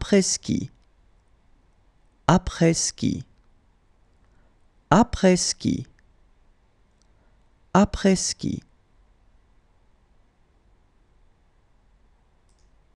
après qui? après-ski, après-ski, après qui?